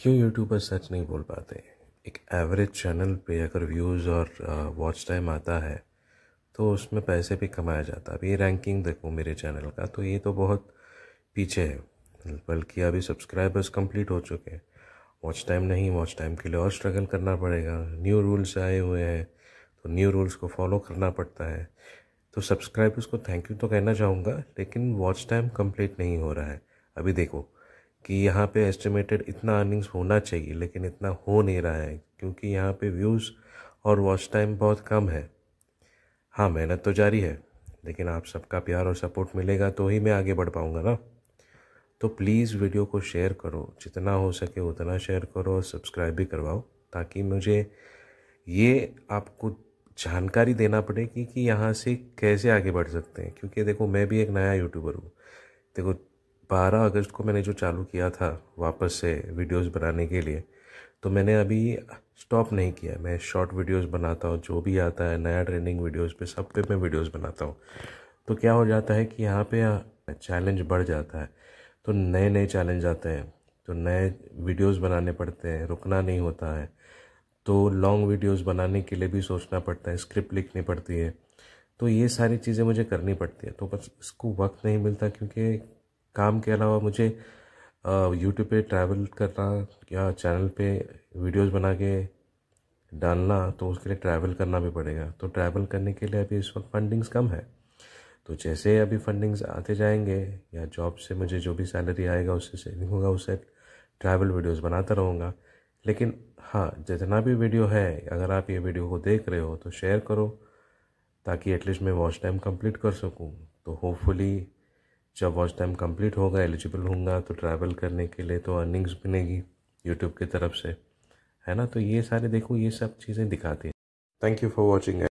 क्यों यूट्यूबर सच नहीं बोल पाते एक एवरेज चैनल पे अगर व्यूज़ और वॉच uh, टाइम आता है तो उसमें पैसे भी कमाया जाता है अभी रैंकिंग देखो मेरे चैनल का तो ये तो बहुत पीछे है बल्कि अभी सब्सक्राइबर्स कंप्लीट हो चुके हैं वॉच टाइम नहीं वॉच टाइम के लिए और स्ट्रगल करना पड़ेगा न्यू रूल्स आए हुए हैं तो न्यू रूल्स को फॉलो करना पड़ता है तो सब्सक्राइबर्स को थैंक यू तो कहना चाहूँगा लेकिन वॉच टाइम कंप्लीट नहीं हो रहा है अभी देखो कि यहाँ पे एस्टिमेटेड इतना अर्निंग्स होना चाहिए लेकिन इतना हो नहीं रहा है क्योंकि यहाँ पे व्यूज़ और वॉच टाइम बहुत कम है हाँ मेहनत तो जारी है लेकिन आप सबका प्यार और सपोर्ट मिलेगा तो ही मैं आगे बढ़ पाऊँगा ना तो प्लीज़ वीडियो को शेयर करो जितना हो सके उतना शेयर करो और सब्सक्राइब भी करवाओ ताकि मुझे ये आपको जानकारी देना पड़ेगी कि यहाँ से कैसे आगे बढ़ सकते हैं क्योंकि देखो मैं भी एक नया यूट्यूबर हूँ देखो बारह अगस्त को मैंने जो चालू किया था वापस से वीडियोस बनाने के लिए तो मैंने अभी स्टॉप नहीं किया मैं शॉर्ट वीडियोस बनाता हूँ जो भी आता है नया ट्रेंडिंग वीडियोस पे सब पे मैं वीडियोस बनाता हूँ तो क्या हो जाता है कि यहाँ पे चैलेंज बढ़ जाता है तो नए नए चैलेंज आते हैं तो नए वीडियोस बनाने पड़ते हैं रुकना नहीं होता है तो लॉन्ग वीडियोस बनाने के लिए भी सोचना पड़ता है स्क्रिप्ट लिखनी पड़ती है तो ये सारी चीज़ें मुझे करनी पड़ती है तो बस इसको वक्त नहीं मिलता क्योंकि काम के अलावा मुझे यूट्यूब पे ट्रैवल करना या चैनल पे वीडियोस बना के डालना तो उसके लिए ट्रैवल करना भी पड़ेगा तो ट्रैवल करने के लिए अभी इस वक्त फंडिंग्स कम है तो जैसे अभी फंडिंग्स आते जाएंगे या जॉब से मुझे जो भी सैलरी आएगा उससे सेविंग होगा उससे ट्रैवल वीडियोस बनाता रहूँगा लेकिन हाँ जितना भी वीडियो है अगर आप ये वीडियो को देख रहे हो तो शेयर करो ताकि एटलीस्ट मैं वॉच टाइम कंप्लीट कर सकूँ तो होपफुली जब वॉच टाइम कंप्लीट होगा एलिजिबल होगा तो ट्रैवल करने के लिए तो अर्निंग्स मिलेगी यूट्यूब की तरफ से है ना तो ये सारे देखो ये सब चीज़ें दिखाती है थैंक यू फॉर वॉचिंग